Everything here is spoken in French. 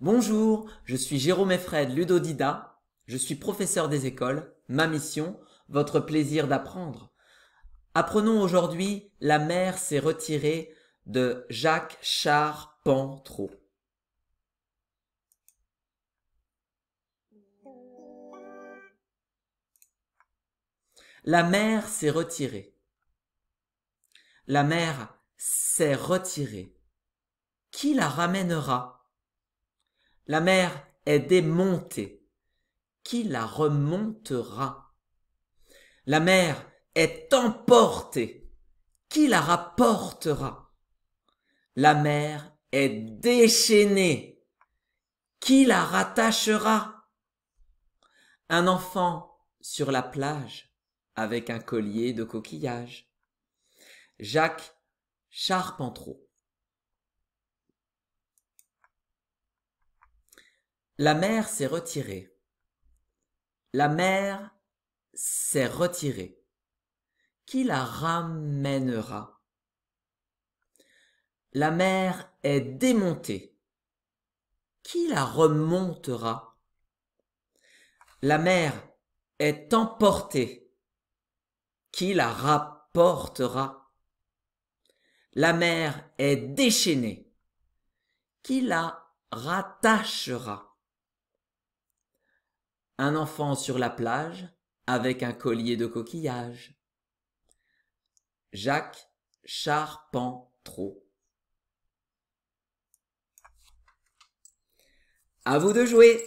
Bonjour, je suis Jérôme Effred Ludodida, je suis professeur des écoles, ma mission, votre plaisir d'apprendre. Apprenons aujourd'hui La mer s'est retirée de Jacques Charpentreau. La mer s'est retirée. La mer s'est retirée. Qui la ramènera la mer est démontée. Qui la remontera La mer est emportée. Qui la rapportera La mer est déchaînée. Qui la rattachera Un enfant sur la plage avec un collier de coquillages. Jacques Charpentreau La mer s'est retirée. La mer s'est retirée. Qui la ramènera La mer est démontée. Qui la remontera La mer est emportée. Qui la rapportera La mer est déchaînée. Qui la rattachera un enfant sur la plage avec un collier de coquillages. Jacques Charpentreau. À vous de jouer!